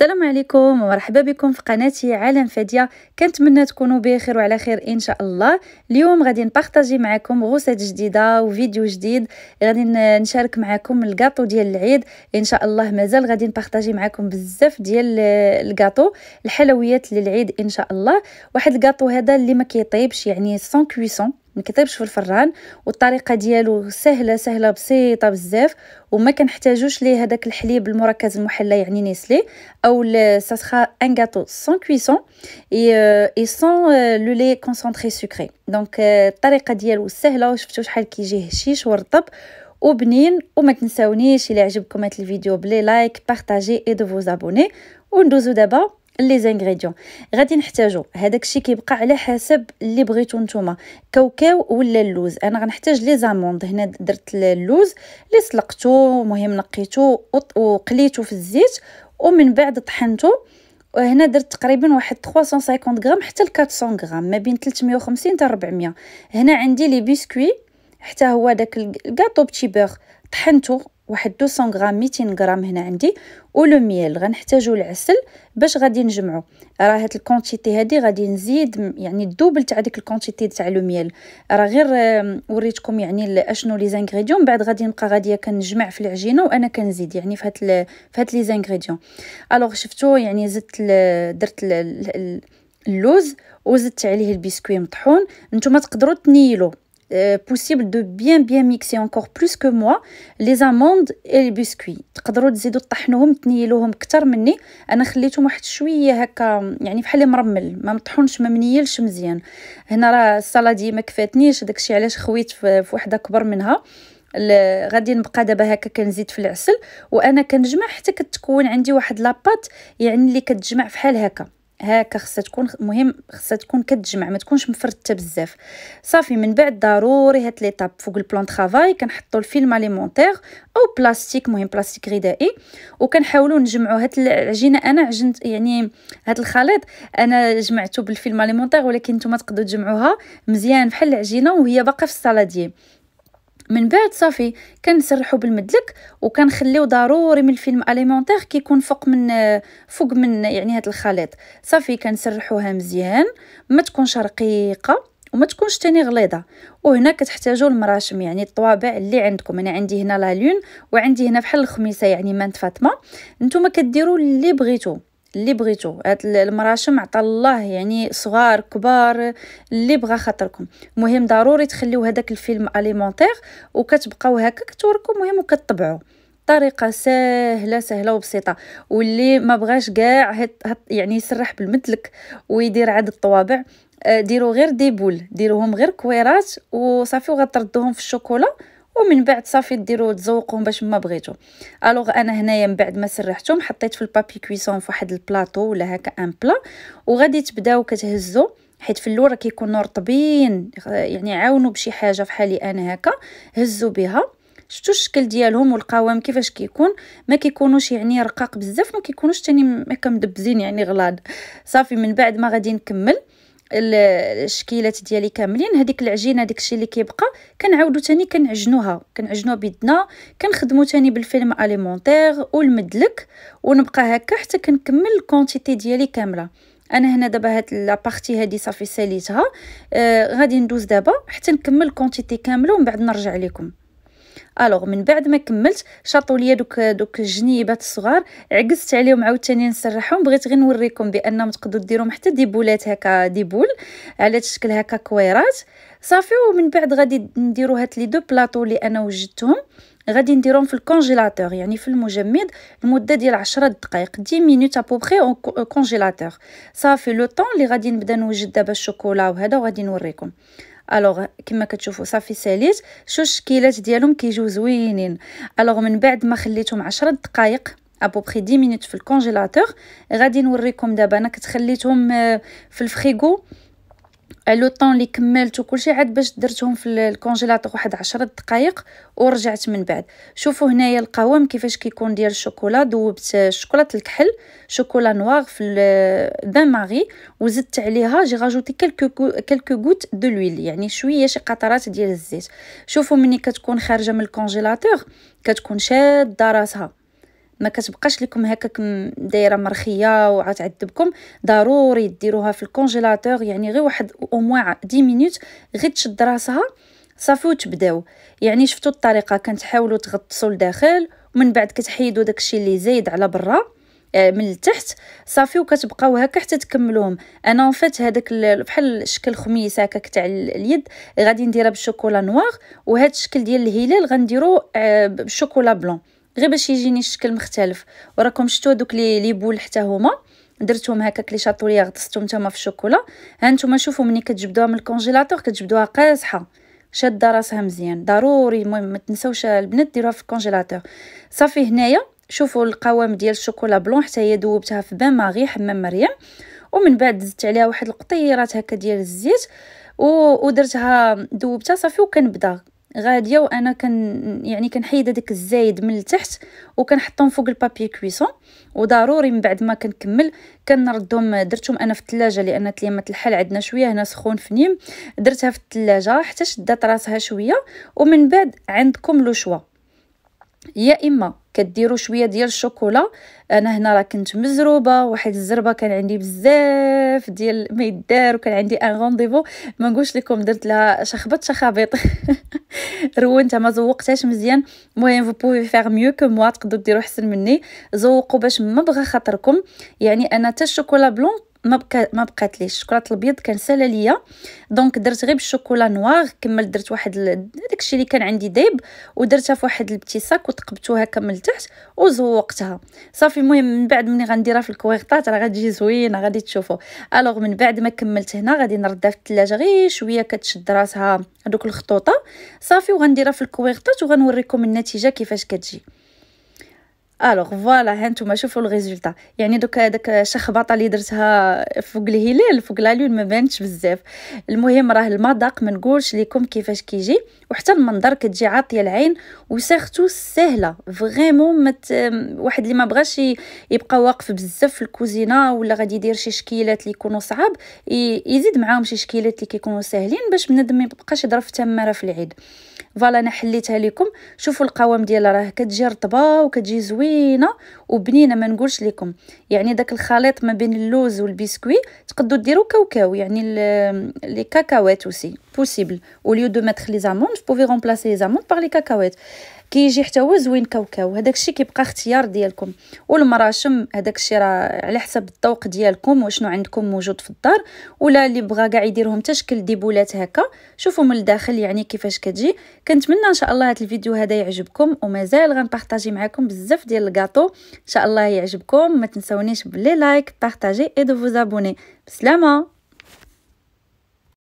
السلام عليكم ومرحبا بكم في قناتي عالم فدية كنتمنى تكونوا بخير وعلى خير ان شاء الله اليوم غادي نبارطاجي معكم غوصات جديده وفيديو جديد غادي نشارك معكم الكاطو ديال العيد ان شاء الله مازال غادي نبارطاجي معكم بزاف ديال الكاطو الحلويات للعيد ان شاء الله واحد الكاطو هذا اللي ما كيطيبش يعني سون كويسون ما كيطيبش في الفران والطريقه ديالو سهله سهله بسيطه بزاف وما كنحتاجوش ليه هذاك الحليب المركز المحلى يعني نيسلي او ساسخا ان غاتو سون كويسون اي سون لو لي كونسونطري سوكري دونك الطريقه ديالو سهله وشفتوا شحال كيجي هشيش ورطب وبنين وما تنساونيش الى عجبكم هذا الفيديو بلي لايك بارطاجي اي دو فوز ابوني وندوزو دابا لي زانغريديون غادي نحتاجو هذاك الشيء كيبقى على حسب اللي بغيتو نتوما كاوكاو ولا اللوز انا غنحتاج لي زاموند هنا درت اللوز اللي سلقته مهم نقيتو وقليته في الزيت ومن بعد طحنته وهنا درت تقريبا واحد 350 غرام حتى ل 400 غرام ما بين 350 حتى 400 هنا عندي لي بيسكوي حتى هو داك الكاطو بتي بيغ طحنته واحد 200 غرام 200 غرام هنا عندي ولو ميل غنحتاجو العسل باش غادي نجمعو راه هاد الكونتيتي هادي غادي نزيد يعني الدوبل تاع ديك الكونتيتي تاع لو ميل راه غير آه، وريتكم يعني اشنو لي زانغريديون بعد غادي نبقى غاديه كنجمع في العجينه وانا كنزيد يعني في هاد في هاد لي زانغريديون الوغ شفتو يعني زدت درت اللوز وزدت عليه البسكوي مطحون نتوما تقدروا تنيلو euh, possible de bien bien mixer encore plus que moi les amandes et les biscuits تقدروا تزيدوا طحنوهم تنيلوهم اكثر مني انا خليتهم واحد شويه هكا يعني بحال مرمل ما مطحونش ما منيلش مزيان هنا راه السلادي ما كفاتنيش داكشي علاش خويت في وحده كبر منها غادي نبقى دابا هكا كنزيد في العسل وانا كنجمع حتى كتكون عندي واحد لاباط يعني اللي كتجمع فحال هكا هكا خصها تكون مهم خصها تكون كتجمع ما تكونش مفرته بزاف صافي من بعد ضروري هاد ليطاب فوق البلان طرافاي كنحطو الفيلم اليمونتير او بلاستيك مهم بلاستيك غذائي وكنحاولوا نجمعوا هاد العجينه انا عجنت يعني هاد الخليط انا جمعته بالفيلم اليمونتير ولكن نتوما تقدروا تجمعوها مزيان بحال العجينه وهي باقا في الصالاديه من بعد صافي كنسرحو بالمدلك وكنخليو ضروري من الفيلم اليمونتير كيكون فوق من فوق من يعني هذا الخليط صافي كنسرحوها مزيان ما تكونش رقيقه وما تكونش تاني غليظه وهنا كتحتاجوا المراشم يعني الطوابع اللي عندكم انا عندي هنا لا لون وعندي هنا بحال الخميسه يعني مانت فاطمه نتوما كديروا اللي بغيتو اللي بغيتو هاد المراشم عطا الله يعني صغار كبار اللي بغى خاطركم مهم ضروري تخليو هذاك الفيلم اليمونتير وكتبقاو هكا كتوركم مهم وكتطبعوا طريقه سهله سهله وبسيطه واللي ما بغاش كاع يعني يسرح بالمدلك ويدير عدد الطوابع آه، ديروا غير دي بول ديروهم غير كويرات وصافي وغتردوهم في الشوكولا ومن بعد صافي ديروا تزوقهم باش ما بغيتو الوغ انا هنايا من بعد ما سرحتهم حطيت في البابي كويسون فواحد البلاطو ولا هكا ان بلا وغادي تبداو كتهزو حيت في اللور كيكونوا رطبين يعني عاونوا بشي حاجه فحالي انا هكا هزوا بها شفتوا الشكل ديالهم والقوام كيفاش كيكون ما كيكونوش يعني رقاق بزاف ما كيكونوش تاني ما كمدبزين يعني غلاض صافي من بعد ما غادي نكمل الشكيلات ديالي كاملين هذيك العجينه داكشي اللي كيبقى كنعاودو تاني كنعجنوها كنعجنوها بيدنا كنخدمو تاني بالفيلم اليمونتير والمدلك ونبقى هكا حتى كنكمل الكونتيتي ديالي كامله انا هنا دابا هاد بارتي هادي صافي ساليتها آه غادي ندوز دابا حتى نكمل الكونتيتي كامله ومن بعد نرجع لكم الوغ من بعد ما كملت شاطوا ليا دوك دوك الجنيبات الصغار عكست عليهم عاوتاني نسرحهم بغيت غير نوريكم بانهم تقدروا ديرهم حتى ديبولات هكا ديبول على شكل هكا كويرات صافي ومن بعد غادي نديرو هاد لي دو بلاطو اللي انا وجدتهم غادي نديرهم في الكونجيلاتور يعني في المجمد المده ديال 10 دقائق 10 مينوت ابوبخي اون كونجيلاتور صافي لو طون اللي غادي نبدا نوجد دابا الشوكولا وهذا وغادي نوريكم الوغ كما كتشوفوا صافي ساليت شو الشكيلات ديالهم كيجيو زوينين الوغ من بعد ما خليتهم عشرة دقائق ابوبخي 10 مينوت في الكونجيلاتور غادي نوريكم دابا انا كنت خليتهم آه، في الفريغو لو طون اللي كملت وكلشي عاد باش درتهم في الكونجيلاتور واحد عشرة دقائق ورجعت من بعد شوفوا هنايا القوام كيفاش كيكون ديال الشوكولا ذوبت الشوكولاته الكحل شوكولا نوار في دان ماري وزدت عليها جي راجوتي كلكو كلكو غوت دو لويل يعني شويه شي قطرات ديال الزيت شوفوا ملي كتكون خارجه من الكونجيلاتور كتكون شاده راسها ما كتبقاش لكم هكاك دايره مرخيه وغتعذبكم ضروري ديروها في الكونجيلاتور يعني غير واحد او موا 10 مينوت غير تشد راسها صافي وتبداو يعني شفتوا الطريقه كنتحاولوا تغطسوا لداخل ومن بعد كتحيدوا داكشي اللي زايد على برا آه، من التحت صافي وكتبقاو هكا حتى تكملوهم انا وفات هذاك بحال شكل خميس هكاك تاع اليد غادي نديرها بالشوكولا نوار وهذا الشكل ديال الهلال غنديرو آه، بالشوكولا بلون غير باش يجيني الشكل مختلف وراكم شفتوا دوك لي لي بول حتى هما درتهم هكاك لي شاطوليا غطستهم هما في الشوكولا ها نتوما شوفوا ملي كتجبدوها من الكونجيلاتور كتجبدوها قاصحه شاده راسها مزيان ضروري المهم ما تنساوش البنات ديروها في الكونجيلاتور صافي هنايا شوفوا القوام ديال الشوكولا بلون حتى هي ذوبتها في بان ماغي حمام مريم ومن بعد زدت عليها واحد القطيرات هكا ديال الزيت ودرتها ذوبتها صافي وكنبدا غاديه وانا كن يعني كنحيد هذاك الزايد من التحت وكنحطهم فوق البابي كويسون وضروري من بعد ما كنكمل كنردهم درتهم انا في الثلاجه لان تليمات الحل عندنا شويه هنا سخون في نيم درتها في الثلاجه حتى شدات راسها شويه ومن بعد عندكم لو شوا يا اما كديروا شويه ديال الشوكولا انا هنا راه كنت مزروبه واحد الزربه كان عندي بزاف ديال ما يدار وكان عندي ان رونديفو ما نقولش لكم درت لها شخبط شخابيط رو انت ما زوقتهاش مزيان المهم فو بوفي فيغ ميو كو موا تقدروا ديروا احسن مني زوقوا باش ما بغى خاطركم يعني انا حتى الشوكولا بلون ما بقى ما بقات ليش الشوكولاط الابيض كان سالا ليا دونك درت غير بالشوكولا نوار كملت درت واحد داكشي اللي كان عندي دايب ودرتها في واحد البتيساك وثقبتوها هكا من التحت وزوقتها صافي المهم من بعد ملي غنديرها في الكويرطات راه غتجي زوينه غادي تشوفوا الوغ من بعد ما كملت هنا غادي نردها في الثلاجه غير شويه كتشد راسها هذوك الخطوطه صافي وغنديرها في الكويرطات وغنوريكم النتيجه كيفاش كتجي الوغ فوالا ها نتوما شوفوا الريزولتا يعني دوك هذاك الشخبطه اللي درتها فوق الهلال فوق لا لون ما بانتش بزاف المهم راه المذاق ما نقولش لكم كيفاش كيجي وحتى المنظر كتجي عاطيه العين وسيرتو سهله فريمون مت... واحد اللي ما بغاش يبقى واقف بزاف في الكوزينه ولا غادي يدير شي شكيلات اللي يكونوا صعاب يزيد معاهم شي شكيلات اللي كيكونوا ساهلين باش بنادم ما يبقاش يضرب في تماره في العيد فوالا انا حليتها لكم شوفوا القوام ديالها راه كتجي رطبه وكتجي زوينه زوينه وبنينه ما نقولش لكم يعني داك الخليط ما بين اللوز والبسكوي تقدروا ديروا كاوكاو يعني لي كاكاوات possible au lieu de mettre les amandes vous pouvez remplacer les amandes par les cacahuètes كيجي حتى هو زوين كاوكاو هذاك الشيء كيبقى اختيار ديالكم والمراشم هذاك الشيء راه على حسب الذوق ديالكم وشنو عندكم موجود في الدار ولا اللي بغى كاع يديرهم تشكل ديبولات هكا شوفوا من الداخل يعني كيفاش كتجي كنتمنى ان شاء الله هذا الفيديو هذا يعجبكم ومازال غنبارطاجي معكم بزاف ديال الكاطو ان شاء الله يعجبكم ما تنساونيش بلي لايك بارطاجي اي دو فوزابوني بسلامه